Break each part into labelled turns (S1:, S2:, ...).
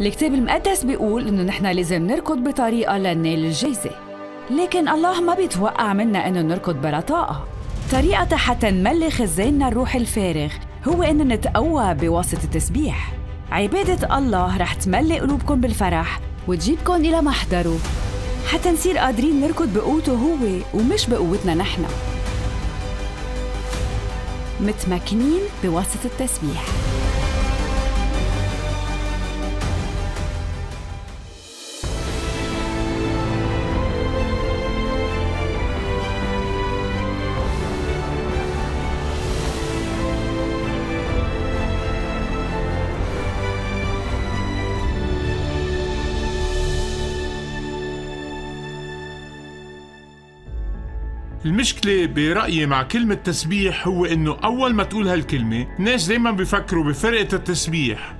S1: الكتاب المقدس بيقول إنه نحن لازم نركض بطريقة لننال الجايزة لكن الله ما بيتوقع منا إنه نركض بلا طاقه طريقة حتى نملي خزاننا الروح الفارغ هو إن نتقوى بواسطة التسبيح عبادة الله رح تملي قلوبكم بالفرح وتجيبكم إلى محضره حتى نصير قادرين نركض بقوته هو ومش بقوتنا نحن متمكنين بواسطة التسبيح المشكلة برأيي مع كلمة تسبيح هو إنه أول ما تقول هالكلمة الناس دايما بيفكروا بفرقة التسبيح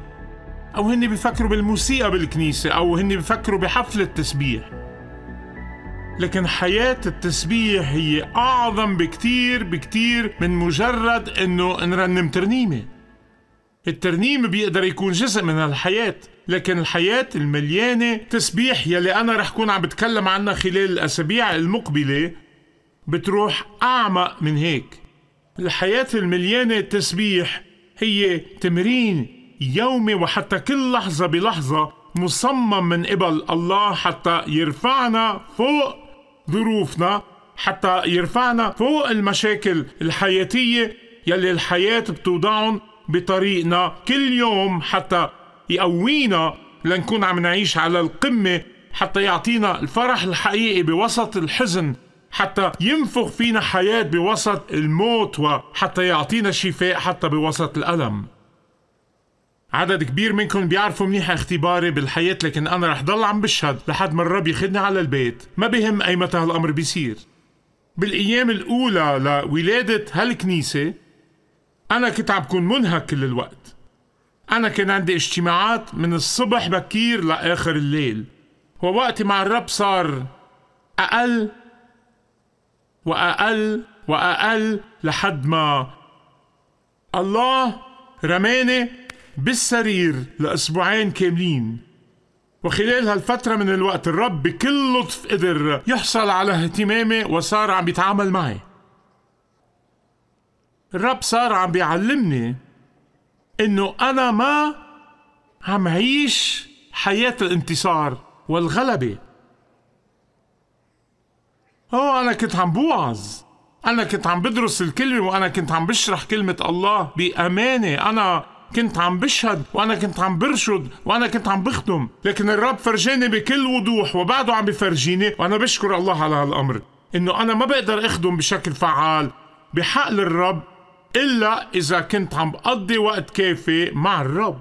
S1: أو هن بيفكروا بالموسيقى بالكنيسة أو هن بيفكروا بحفلة تسبيح لكن حياة التسبيح هي أعظم بكتير بكتير من مجرد إنه نرنم ترنيمة الترنيم بيقدر يكون جزء من الحياة لكن الحياة المليانة تسبيح يلي أنا رح كون عم بتكلم عنها خلال الأسابيع المقبلة بتروح أعمق من هيك الحياة المليانة تسبيح هي تمرين يومي وحتى كل لحظة بلحظة مصمم من قبل الله حتى يرفعنا فوق ظروفنا حتى يرفعنا فوق المشاكل الحياتية يلي الحياة بتوضعهم بطريقنا كل يوم حتى يقوينا لنكون عم نعيش على القمة حتى يعطينا الفرح الحقيقي بوسط الحزن حتى ينفخ فينا حياة بوسط الموت وحتى يعطينا شفاء حتى بوسط الألم عدد كبير منكم بيعرفوا منيح اختباري بالحياة لكن أنا رح ضل عم بشهد لحد ما الرب ياخدني على البيت ما بهم أي متى هالأمر بيصير بالأيام الأولى لولادة هالكنيسة أنا كنت عم بكون منهك كل الوقت أنا كان عندي اجتماعات من الصبح بكير لآخر الليل ووقتي مع الرب صار أقل وأقل وأقل لحد ما الله رماني بالسرير لأسبوعين كاملين وخلال هالفترة من الوقت الرب بكل لطف قدر يحصل على اهتمامي وصار عم بيتعامل معي الرب صار عم بيعلمني انه انا ما عم عيش حياة الانتصار والغلبة اه انا كنت عم بوعظ انا كنت عم بدرس الكلمه وانا كنت عم بشرح كلمه الله بامانه انا كنت عم بشهد وانا كنت عم برشد وانا كنت عم بخدم لكن الرب فرجاني بكل وضوح وبعده عم بفرجيني وانا بشكر الله على هالامر انه انا ما بقدر اخدم بشكل فعال بحق للرب الا اذا كنت عم بقضي وقت كافي مع الرب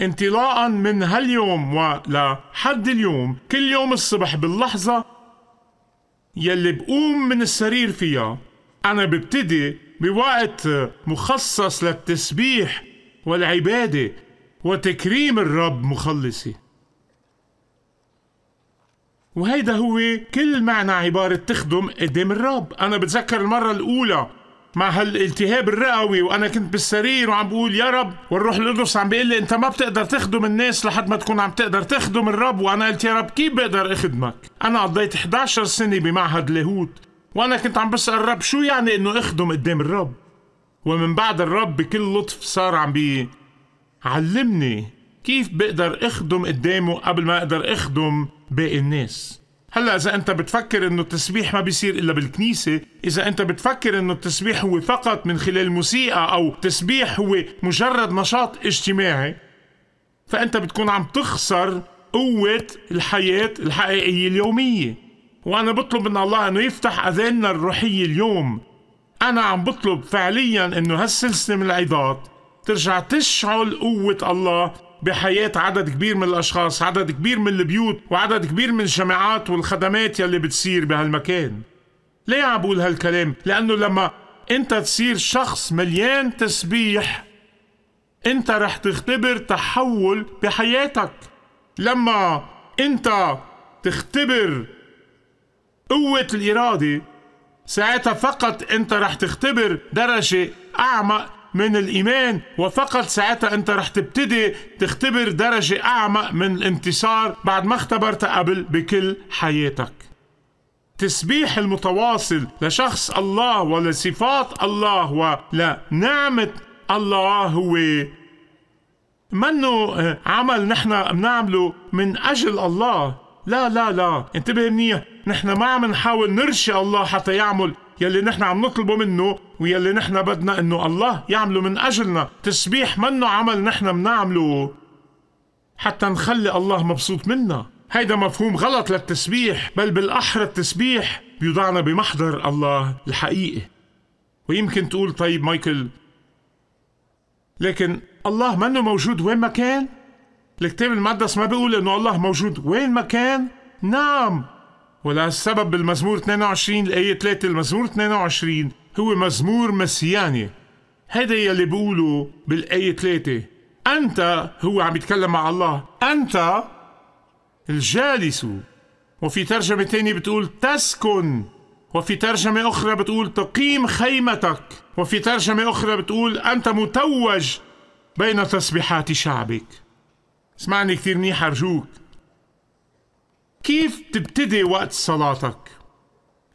S1: انطلاقا من هاليوم ولحد اليوم كل يوم الصبح باللحظة يلي بقوم من السرير فيها أنا ببتدي بوقت مخصص للتسبيح والعبادة وتكريم الرب مخلصي وهيدا هو كل معنى عبارة تخدم قدام الرب أنا بتذكر المرة الأولى مع هالالتهاب الرئوي وانا كنت بالسرير وعم بقول يا رب والروح القدس عم بيقول لي انت ما بتقدر تخدم الناس لحد ما تكون عم تقدر تخدم الرب وانا قلت يا رب كيف بقدر اخدمك انا قضيت 11 سنه بمعهد لاهوت وانا كنت عم بسال الرب شو يعني انه اخدم قدام الرب ومن بعد الرب بكل لطف صار عم بي علمني كيف بقدر اخدم قدامه قبل ما اقدر اخدم باقي الناس هلا اذا انت بتفكر انه التسبيح ما بيصير الا بالكنيسه اذا انت بتفكر انه التسبيح هو فقط من خلال موسيقى او التسبيح هو مجرد نشاط اجتماعي فانت بتكون عم تخسر قوه الحياه الحقيقيه اليوميه وانا بطلب من الله انه يفتح اذاننا الروحيه اليوم انا عم بطلب فعليا انه هالسلسله من العظات ترجع تشعل قوه الله بحياة عدد كبير من الأشخاص عدد كبير من البيوت وعدد كبير من الجامعات والخدمات يلي بتصير بهالمكان ليه عم بقول هالكلام؟ لأنه لما أنت تصير شخص مليان تسبيح أنت رح تختبر تحول بحياتك لما أنت تختبر قوة الإرادة ساعتها فقط أنت رح تختبر درجة أعمق من الإيمان وفقط ساعتها أنت رح تبتدي تختبر درجة أعمق من الانتصار بعد ما اختبرتها قبل بكل حياتك التسبيح المتواصل لشخص الله ولصفات الله ولنعمة الله هو منه آه، عمل نحن بنعمله من أجل الله لا لا لا انتبه منيح نحن ما عم نحاول نرشي الله حتى يعمل يلي نحن عم نطلبه منه ويلي نحن بدنا انه الله يعمله من اجلنا تسبيح منه عمل نحن بنعمله حتى نخلي الله مبسوط منا هيدا مفهوم غلط للتسبيح بل بالاحرى التسبيح بيوضعنا بمحضر الله الحقيقي ويمكن تقول طيب مايكل لكن الله منه موجود وين ما كان الكتاب المقدس ما بيقول انه الله موجود وين ما كان نعم ولهالسبب بالمزمور 22 الآية 3 المزمور 22 هو مزمور مسياني هيدا يلي بقوله بالآية 3 أنت هو عم يتكلم مع الله أنت الجالس وفي ترجمة تانية بتقول تسكن وفي ترجمة أخرى بتقول تقيم خيمتك وفي ترجمة أخرى بتقول أنت متوج بين تسبيحات شعبك اسمعني كثير منيح أرجوك كيف تبتدي وقت صلاتك؟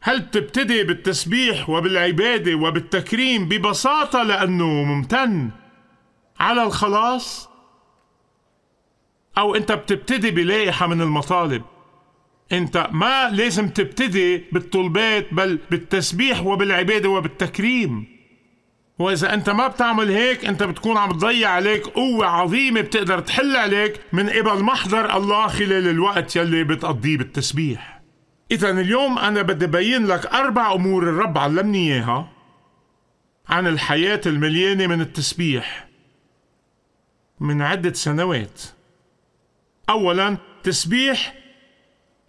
S1: هل بتبتدي بالتسبيح وبالعبادة وبالتكريم ببساطة لأنه ممتن على الخلاص؟ أو أنت بتبتدي بلائحة من المطالب أنت ما لازم تبتدي بالطلبات بل بالتسبيح وبالعبادة وبالتكريم واذا انت ما بتعمل هيك انت بتكون عم تضيع عليك قوة عظيمة بتقدر تحل عليك من قبل محضر الله خلال الوقت يلي بتقضيه بالتسبيح اذا اليوم انا بدي بين لك اربع امور الرب علمني اياها عن الحياة المليانة من التسبيح من عدة سنوات اولا تسبيح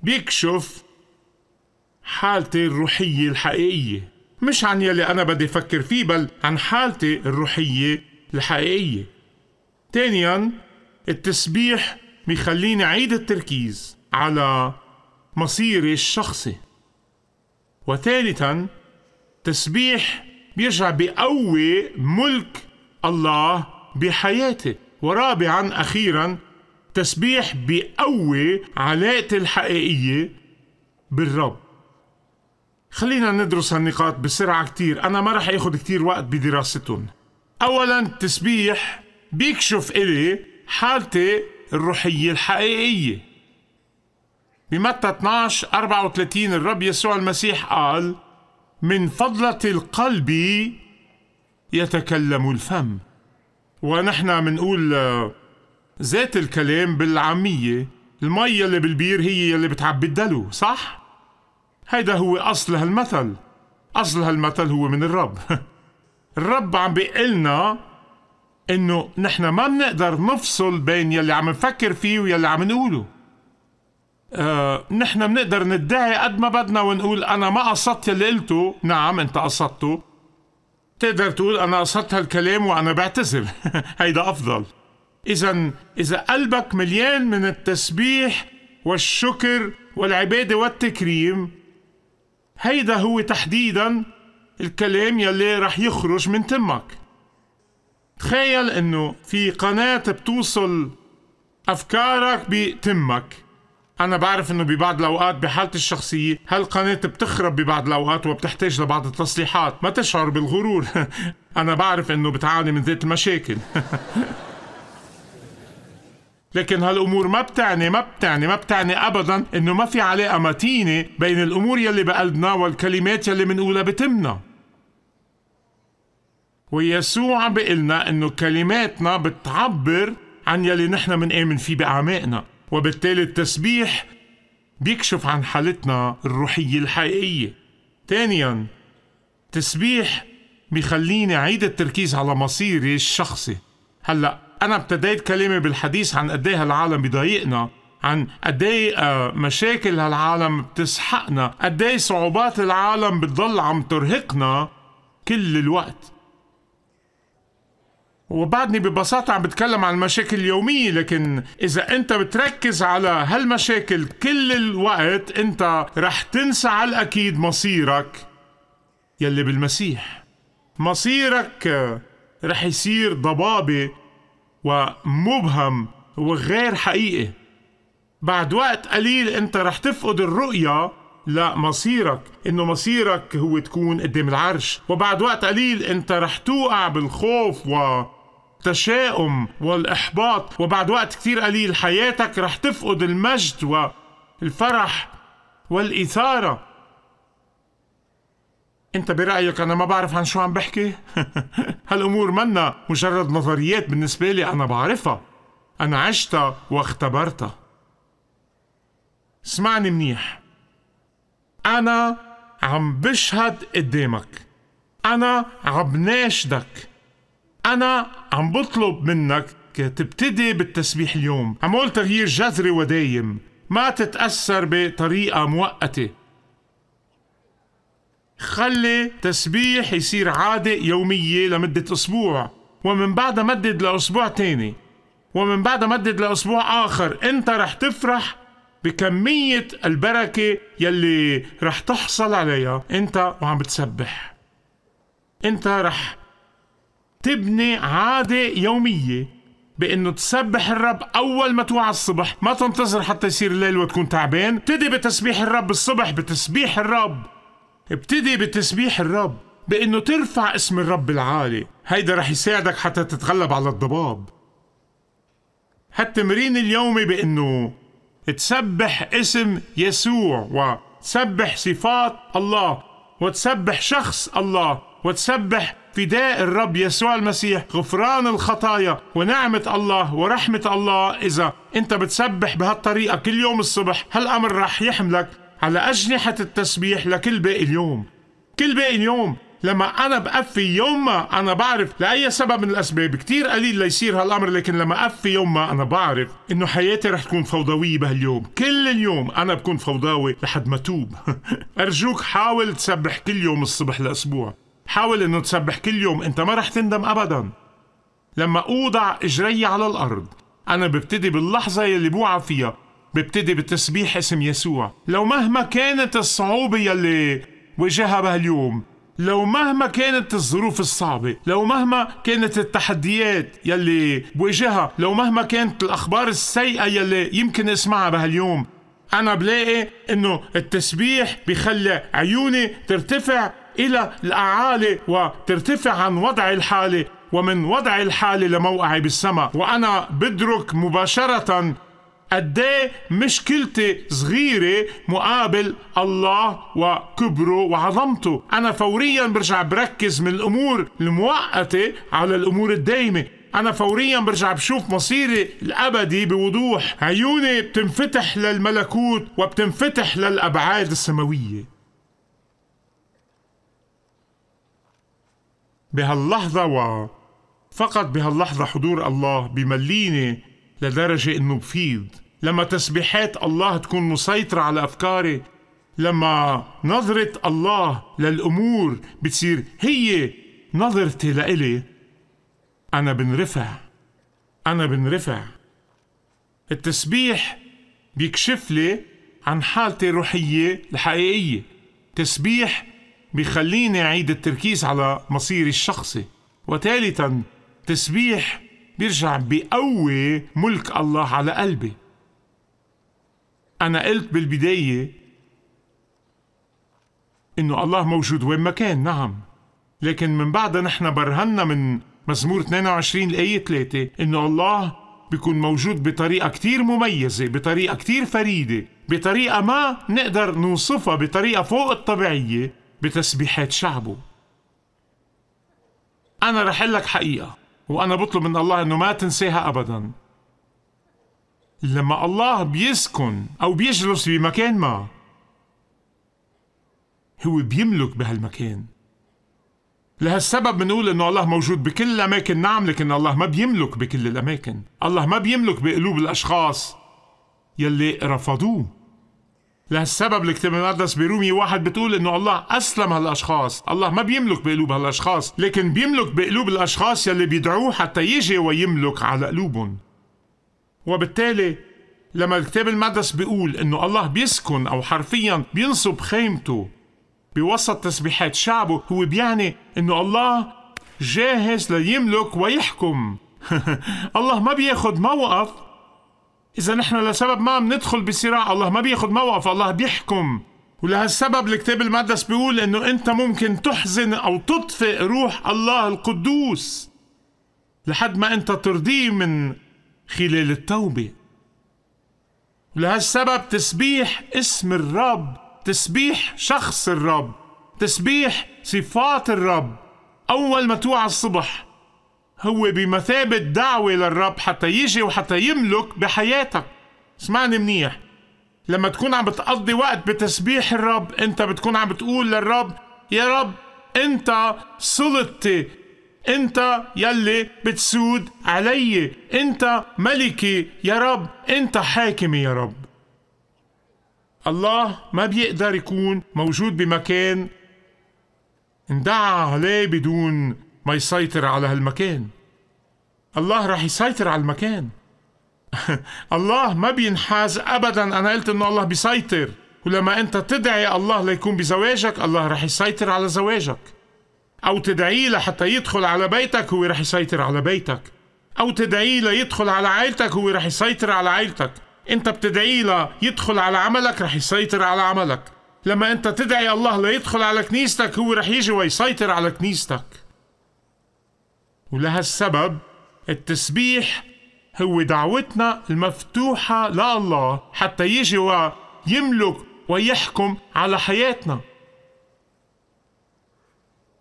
S1: بيكشف حالتي الروحية الحقيقية مش عن يلي أنا بدي فكر فيه بل عن حالتي الروحية الحقيقية ثانيا التسبيح بيخليني أعيد التركيز على مصيري الشخصي وثالثا تسبيح بيرجع بقوي ملك الله بحياتي ورابعا أخيرا تسبيح بقوي علاقتي الحقيقية بالرب خلينا ندرس هالنقاط بسرعة كتير أنا ما رح أخذ كتير وقت بدراستهم أولا التسبيح بيكشف إلي حالتي الروحية الحقيقية بمتى 12 34 الرب يسوع المسيح قال من فضلة القلب يتكلم الفم ونحن منقول آه، ذات الكلام بالعامية المية اللي بالبير هي اللي بتعبي الدلو صح؟ هيدا هو أصل هالمثل أصل هالمثل هو من الرب الرب عم بيقلنا إنه نحن ما بنقدر نفصل بين يلي عم نفكر فيه ويلي عم نقوله آه، نحن بنقدر ندعي قد ما بدنا ونقول أنا ما قصدت يلي قلته نعم أنت قصدته تقدر تقول أنا قصدت هالكلام وأنا بعتذر هيدا أفضل إذا إذا قلبك مليان من التسبيح والشكر والعبادة والتكريم هيدا هو تحديدا الكلام يلي رح يخرج من تمك تخيل انه في قناة بتوصل افكارك بتمك انا بعرف انه ببعض الاوقات بحالتي الشخصية هالقناة بتخرب ببعض الاوقات وبتحتاج لبعض التصليحات ما تشعر بالغرور انا بعرف انه بتعاني من ذات المشاكل لكن هالامور ما بتعني ما بتعني ما بتعني ابدا انه ما في علاقه متينه بين الامور يلي بقلبنا والكلمات يلي بنقولها بتمنا ويسوع بقلنا انه كلماتنا بتعبر عن يلي نحن بنآمن فيه باعماقنا وبالتالي التسبيح بيكشف عن حالتنا الروحيه الحقيقيه ثانيا تسبيح بيخليني أعيد التركيز على مصيري الشخصي هلأ أنا ابتديت كلامي بالحديث عن قد إيه هالعالم بضايقنا عن قد ايه آه، مشاكل هالعالم بتسحقنا قد ايه صعوبات العالم بتضل عم ترهقنا كل الوقت وبعدني ببساطة عم بتكلم عن المشاكل اليومية لكن إذا أنت بتركز على هالمشاكل كل الوقت أنت رح تنسى على الأكيد مصيرك يلي بالمسيح مصيرك آه، رح يصير ضبابة ومبهم وغير حقيقي بعد وقت قليل انت رح تفقد الرؤية لمصيرك انه مصيرك هو تكون قدام العرش وبعد وقت قليل انت رح توقع بالخوف و التشاؤم والإحباط وبعد وقت كتير قليل حياتك رح تفقد المجد والفرح والإثارة انت برايك انا ما بعرف عن شو عم بحكي هالامور منا مجرد نظريات بالنسبه لي انا بعرفها انا عشتها واختبرتها اسمعني منيح انا عم بشهد قدامك انا عم ناشدك انا عم بطلب منك تبتدي بالتسبيح اليوم عمول تغيير جذري ودايم ما تتأثر بطريقة مؤقتة خلي تسبيح يصير عادة يومية لمدة أسبوع ومن بعدها مدد لأسبوع تاني ومن بعدها مدد لأسبوع آخر أنت رح تفرح بكمية البركة يلي رح تحصل عليها أنت وعم بتسبح أنت رح تبني عادة يومية بانه تسبح الرب اول ما توعى الصبح ما تنتظر حتى يصير الليل وتكون تعبان تدي بتسبيح الرب الصبح بتسبيح الرب ابتدي بتسبيح الرب بأنه ترفع اسم الرب العالي هيدا رح يساعدك حتى تتغلب على الضباب هالتمرين اليومي بأنه تسبح اسم يسوع وتسبح صفات الله وتسبح شخص الله وتسبح فداء الرب يسوع المسيح غفران الخطايا ونعمة الله ورحمة الله إذا أنت بتسبح بهالطريقة كل يوم الصبح هالأمر رح يحملك على أجنحة التسبيح لكل باقي اليوم كل باقي اليوم لما أنا بقفي يوم ما أنا بعرف لأي سبب من الأسباب كتير قليل ليصير هالأمر لكن لما أقفي يوم ما أنا بعرف إنه حياتي رح تكون فوضوية بهاليوم كل اليوم أنا بكون فوضاوي لحد ما توب أرجوك حاول تسبح كل يوم الصبح الأسبوع حاول إنه تسبح كل يوم أنت ما رح تندم أبدا لما أوضع إجري على الأرض أنا ببتدي باللحظة يلي بوعى فيها ببتدي بتسبيح اسم يسوع لو مهما كانت الصعوبة يلي واجهها بهاليوم لو مهما كانت الظروف الصعبة لو مهما كانت التحديات يلي بواجهها لو مهما كانت الأخبار السيئة يلي يمكن اسمعها بهاليوم أنا بلاقي إنه التسبيح بخلي عيوني ترتفع إلى الأعالي وترتفع عن وضعي الحالي ومن وضعي الحالي لموقعي بالسماء وأنا بدرك مباشرة قد إيه مشكلتي صغيرة مقابل الله وكبره وعظمته أنا فوريا برجع بركز من الأمور المؤقتة على الأمور الدايمة أنا فوريا برجع بشوف مصيري الأبدي بوضوح عيوني بتنفتح للملكوت وبتنفتح للأبعاد السماوية بهاللحظة و فقط بهاللحظة حضور الله بمليني لدرجة إنه بفيض لما تسبيحات الله تكون مسيطرة على أفكاري لما نظرة الله للأمور بتصير هي نظرتي لإلي أنا بنرفع أنا بنرفع التسبيح بيكشف لي عن حالتي الروحية الحقيقية تسبيح بيخليني أعيد التركيز على مصيري الشخصي وثالثا تسبيح بيرجع بيقوي ملك الله على قلبي أنا قلت بالبداية إنه الله موجود وين ما كان نعم لكن من بعدها نحن برهنا من مزمور 22 الآية 3 إنه الله بيكون موجود بطريقة كتير مميزة بطريقة كتير فريدة بطريقة ما نقدر نوصفها بطريقة فوق الطبيعية بتسبيحات شعبه أنا رح لك حقيقة وأنا بطلب من الله أنه ما تنساها أبدا لما الله بيسكن أو بيجلس بمكان ما هو بيملك بهالمكان لهالسبب بنقول انه الله موجود بكل الاماكن نعم لكن الله ما بيملك بكل الاماكن الله ما بيملك بقلوب الاشخاص يلي رفضوه لهالسبب الكتاب المقدس برومي واحد بتقول انه الله اسلم هالاشخاص، الله ما بيملك بقلوب هالاشخاص، لكن بيملك بقلوب الاشخاص يلي بيدعوه حتى يجي ويملك على قلوبهم. وبالتالي لما الكتاب المقدس بيقول انه الله بيسكن او حرفيا بينصب خيمته بوسط تسبيحات شعبه هو بيعني انه الله جاهز ليملك ويحكم الله ما بياخد موقف إذا نحن لسبب ما بندخل بصراع الله ما بياخذ موقف الله بيحكم ولهالسبب الكتاب المقدس بيقول انه انت ممكن تحزن او تطفئ روح الله القدوس لحد ما انت ترضيه من خلال التوبه ولهالسبب تسبيح اسم الرب تسبيح شخص الرب تسبيح صفات الرب اول ما توعى الصبح هو بمثابة دعوة للرب حتى يجي وحتى يملك بحياتك اسمعني منيح لما تكون عم بتقضي وقت بتسبيح الرب انت بتكون عم بتقول للرب يا رب انت سلطتي انت يلي بتسود علي انت ملكي يا رب انت حاكمي يا رب الله ما بيقدر يكون موجود بمكان اندعى عليه بدون ما يسيطر على هالمكان الله راح يسيطر على المكان الله ما بينحاز ابدا انا قلت انه الله بيسيطر ولما انت تدعي الله ليكون بزواجك الله راح يسيطر على زواجك او تدعيه لحتى يدخل على بيتك هو راح يسيطر على بيتك او تدعيه ليدخل على عائلتك هو راح يسيطر على عائلتك انت بتدعيه ليدخل على عملك راح يسيطر على عملك لما انت تدعي الله ليدخل على كنيستك هو راح يجي ويسيطر على كنيستك ولهالسبب التسبيح هو دعوتنا المفتوحة لله حتى يجي ويملك ويحكم على حياتنا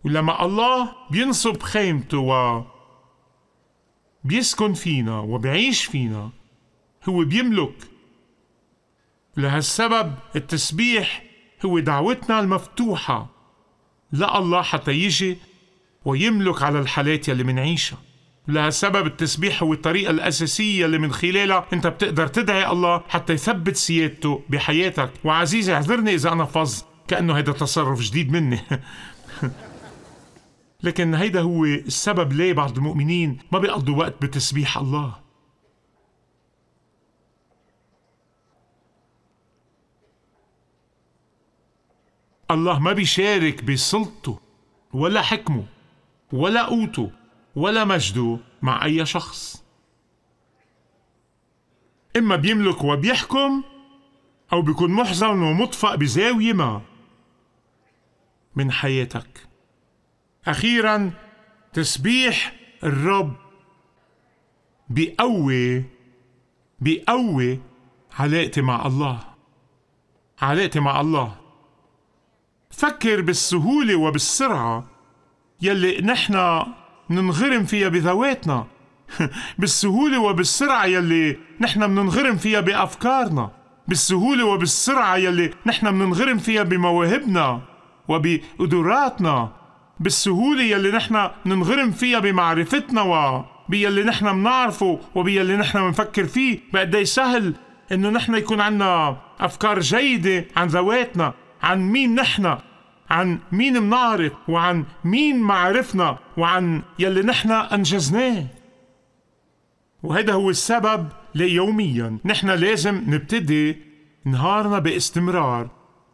S1: ولما الله بينصب خيمته و بيسكن فينا وبيعيش فينا هو بيملك لهالسبب التسبيح هو دعوتنا المفتوحة الله حتى يجي ويملك على الحالات يلي منعيشها لها سبب التسبيح هو الطريقة الأساسية اللي من خلالها أنت بتقدر تدعي الله حتى يثبت سيادته بحياتك وعزيزي اعذرني إذا أنا فظ كأنه هيدا تصرف جديد مني لكن هيدا هو السبب ليه بعض المؤمنين ما بيقضوا وقت بتسبيح الله الله ما بيشارك بسلطته ولا حكمه ولا قوته ولا مجده مع أي شخص إما بيملك وبيحكم أو بيكون محزن ومطفأ بزاوية ما من حياتك أخيرا تسبيح الرب بقوي بقوي علاقتي مع الله علاقتي مع الله فكر بالسهولة وبالسرعة يلي نحن مننغرم فيها بذواتنا بالسهولة وبالسرعة يلي نحن مننغرم فيها بأفكارنا بالسهولة وبالسرعة يلي نحن مننغرم فيها بمواهبنا وبقدراتنا بالسهولة يلي نحن مننغرم فيها بمعرفتنا وبيلي نحن منعرفه وبيلي نحن منفكر فيه بقدي إيه سهل انه نحن يكون عنا افكار جيدة عن ذواتنا عن مين نحن عن مين منعرف وعن مين معرفنا وعن يلي نحن أنجزناه وهذا هو السبب ليوميا نحن لازم نبتدي نهارنا باستمرار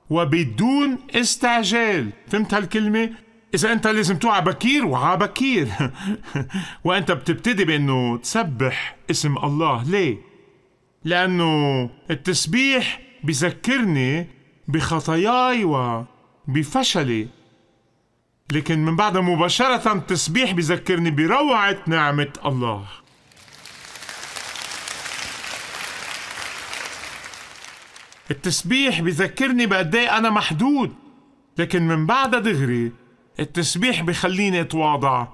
S1: وبدون استعجال فهمت هالكلمة؟ إذا أنت لازم توعى بكير وعى بكير وأنت بتبتدي بأنه تسبح اسم الله ليه؟ لأنه التسبيح بذكرني بخطاياي و بفشلي لكن من بعدها مباشرة التسبيح بذكرني بروعة نعمة الله التسبيح بذكرني بقد إيه أنا محدود لكن من بعد دغري التسبيح بخليني اتواضع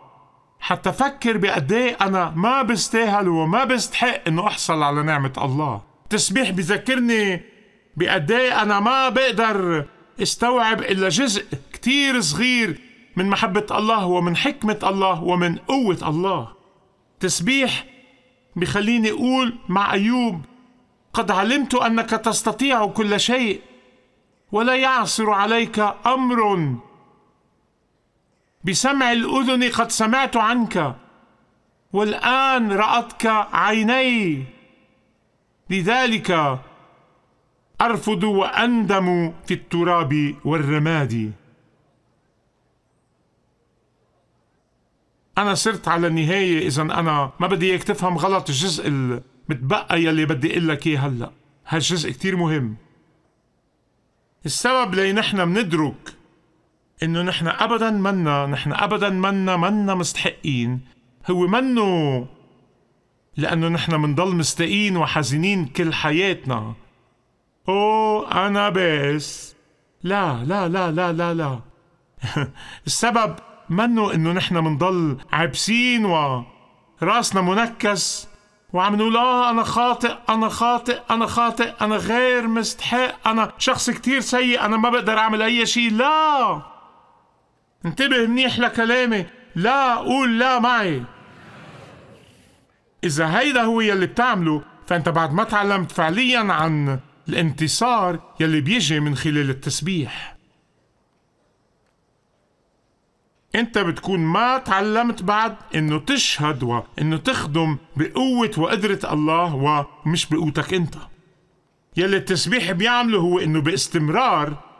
S1: حتى فكر بقد إيه أنا ما بستاهل وما بستحق إنه أحصل على نعمة الله التسبيح بذكرني بقد إيه أنا ما بقدر استوعب إلا جزء كتير صغير من محبة الله ومن حكمة الله ومن قوة الله تسبيح بخليني أقول مع أيوب قد علمت أنك تستطيع كل شيء ولا يعصر عليك أمر بسمع الأذن قد سمعت عنك والآن رأتك عيني لذلك ارفض واندم في التراب والرماد انا صرت على النهايه اذا انا ما بدي اياك تفهم غلط الجزء المتبقى يلي بدي اقول لك اياه هلا هالجزء كتير مهم السبب لي نحن مندرك انه نحن ابدا منا نحن ابدا منا منا مستحقين هو منه لانه نحن منضل مستقين وحزينين كل حياتنا او أنا بائس لا لا لا لا لا لا السبب منه إنه نحن منضل عبسين و راسنا منكس وعم نقول اه انا خاطئ انا خاطئ انا خاطئ انا غير مستحق انا شخص كتير سيء انا ما بقدر اعمل اي شيء لا انتبه منيح لكلامي لا قول لا معي اذا هيدا هو يلي بتعمله فانت بعد ما تعلمت فعليا عن الانتصار يلي بيجي من خلال التسبيح انت بتكون ما تعلمت بعد انه تشهد وانه تخدم بقوة وقدرة الله ومش بقوتك انت يلي التسبيح بيعمله هو انه باستمرار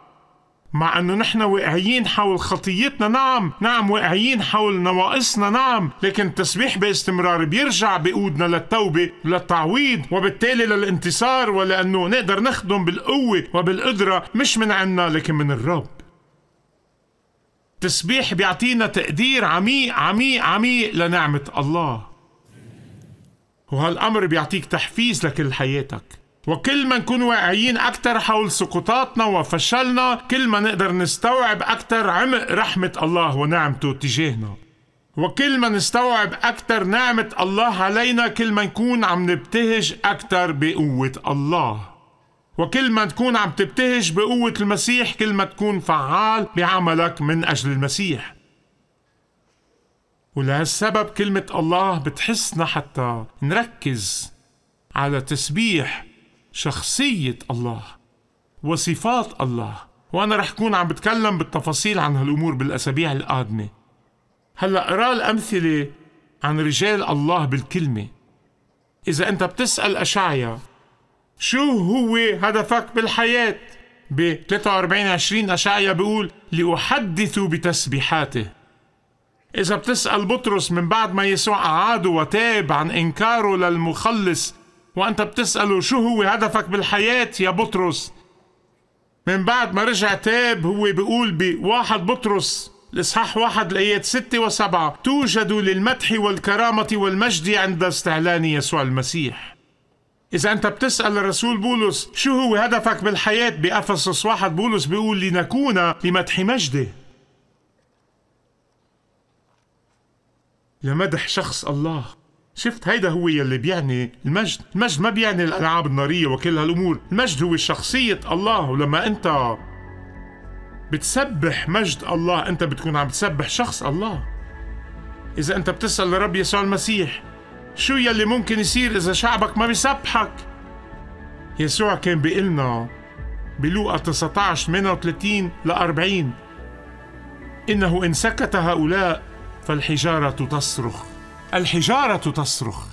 S1: مع انه نحن واقعيين حول خطيتنا نعم نعم واقعيين حول نواقصنا نعم لكن التسبيح باستمرار بيرجع بقودنا للتوبة للتعويض وبالتالي للانتصار ولأنه نقدر نخدم بالقوة وبالقدرة مش من عنا لكن من الرب التسبيح بيعطينا تقدير عميق عميق عميق لنعمة الله وهالأمر بيعطيك تحفيز لكل حياتك وكل ما نكون واعيين أكتر حول سقوطاتنا وفشلنا كل ما نقدر نستوعب أكتر عمق رحمة الله ونعمته تجاهنا وكل ما نستوعب أكتر نعمة الله علينا كل ما نكون عم نبتهج أكتر بقوة الله وكل ما تكون عم تبتهج بقوة المسيح كل ما تكون فعال بعملك من أجل المسيح ولهالسبب كلمة الله بتحسنا حتى نركز على تسبيح شخصية الله وصفات الله وأنا رح كون عم بتكلم بالتفاصيل عن هالأمور بالأسابيع القادمة هلأ قرا الأمثلة عن رجال الله بالكلمة إذا أنت بتسأل أشعيا شو هو هدفك بالحياة ب 43 20 أشعيا بيقول لأحدث بتسبيحاته إذا بتسأل بطرس من بعد ما يسوع أعاده وتاب عن إنكاره للمخلص وأنت بتسأله شو هو هدفك بالحياة يا بطرس من بعد ما رجع تاب هو بيقول بواحد بطرس الإصحاح واحد الآيات ستة وسبعة توجد للمدح والكرامة والمجد عند استعلان يسوع المسيح إذا أنت بتسأل الرسول بولس شو هو هدفك بالحياة بأفسس واحد بولس بيقول لنكون لمدح مجده لمدح شخص الله شفت هيدا هو يلي بيعني المجد المجد ما بيعني الألعاب النارية وكل هالأمور المجد هو شخصية الله ولما أنت بتسبح مجد الله أنت بتكون عم تسبح شخص الله إذا أنت بتسأل الرب يسوع المسيح شو يلي ممكن يصير إذا شعبك ما بيسبحك يسوع كان بيقلنا بلوقا 19 38 ل 40 إنه إن سكت هؤلاء فالحجارة تصرخ الحجارة تصرخ